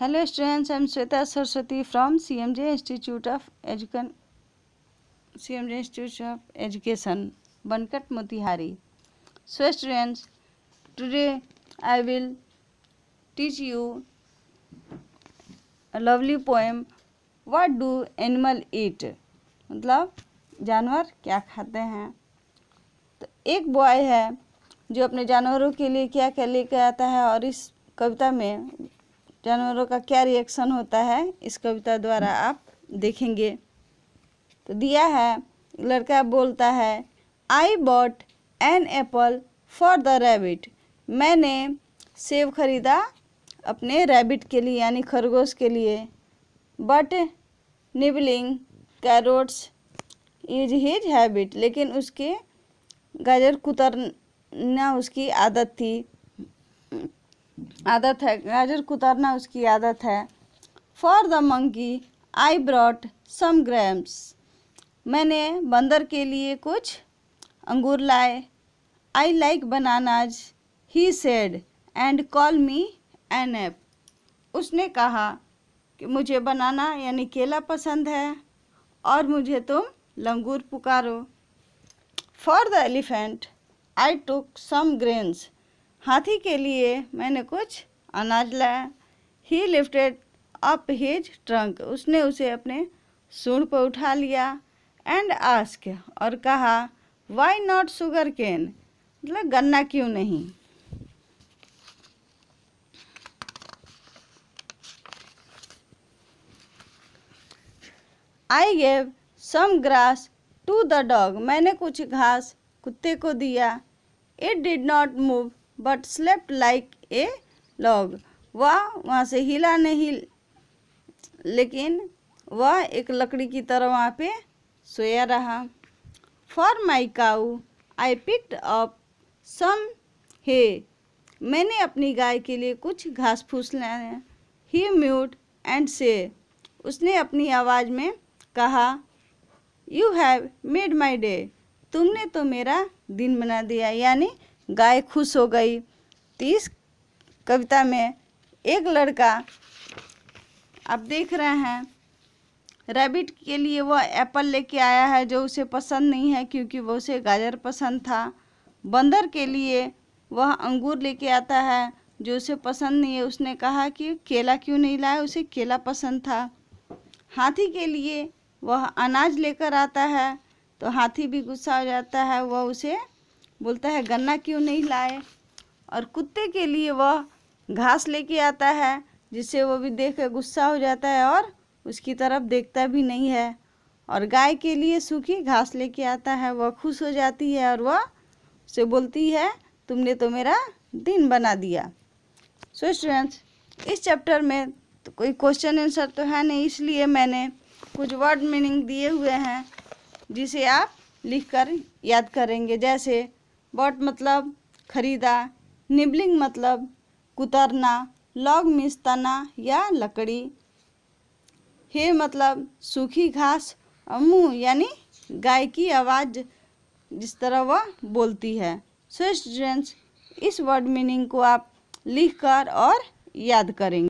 hello students I am Shweta Saraswati from C M J institute of education C M J institute of education Bankat Motihari so students today I will teach you lovely poem what do animal eat मतलब जानवर क्या खाते हैं तो एक boy है जो अपने जानवरों के लिए क्या क्या लेकर आता है और इस कविता में जानवरों का क्या रिएक्शन होता है इस कविता द्वारा आप देखेंगे तो दिया है लड़का बोलता है I bought an apple for the rabbit मैंने सेब खरीदा अपने रैबिट के लिए यानी खरगोश के लिए but nibbling carrots is his habit लेकिन उसके गाजर कुतरना उसकी आदत थी आदत है गाजर कुतरना उसकी आदत है for the monkey I brought some grapes मैंने बंदर के लिए कुछ अंगूर लाए I like bananas he said and call me an ape उसने कहा कि मुझे बनाना यानी केला पसंद है और मुझे तुम लंगूर पुकारो for the elephant I took some grains हाथी के लिए मैंने कुछ अनाज लाया he lifted up his trunk उसने उसे अपने सूंड पर उठा लिया एंड आस्क और कहा वाई नॉट शुगर केन मतलब गन्ना क्यों नहीं I gave some grass to the dog मैंने कुछ घास कुत्ते को दिया it did not move but slept like a log वह वहाँ से हिला नहीं लेकिन वह एक लकड़ी की तरह वहाँ पे सोया रहा for my cow I picked up some hay मैंने अपनी गाय के लिए कुछ घास फूस लाया ही म्यूट एंड से उसने अपनी आवाज़ में कहा you have made my day तुमने तो मेरा दिन बना दिया यानी गाय खुश हो गई तो इस कविता में एक लड़का आप देख रहे हैं रैबिट के लिए वह एप्पल लेके आया है जो उसे पसंद नहीं है क्योंकि वह उसे गाजर पसंद था बंदर के लिए वह अंगूर लेके आता है जो उसे पसंद नहीं है उसने कहा कि केला क्यों नहीं लाया उसे केला पसंद था हाथी के लिए वह अनाज लेकर आता है तो हाथी भी गुस्सा हो जाता है वह उसे बोलता है गन्ना क्यों नहीं लाए और कुत्ते के लिए वह घास लेके आता है जिससे वो भी देख कर गुस्सा हो जाता है और उसकी तरफ देखता भी नहीं है और गाय के लिए सूखी घास लेके आता है वह खुश हो जाती है और वह उसे बोलती है तुमने तो मेरा दिन बना दिया सो so स्टूडेंट्स इस चैप्टर में तो कोई क्वेश्चन आंसर तो है नहीं इसलिए मैंने कुछ वर्ड मीनिंग दिए हुए हैं जिसे आप लिखकर याद करेंगे जैसे बॉट मतलब खरीदा निबलिंग मतलब कुतरना लॉग मिस्ताना तना या लकड़ी हे मतलब सूखी घास अमू यानी गाय की आवाज़ जिस तरह वह बोलती है सो स्टूडेंट्स इस वर्ड मीनिंग को आप लिख कर और याद करेंगे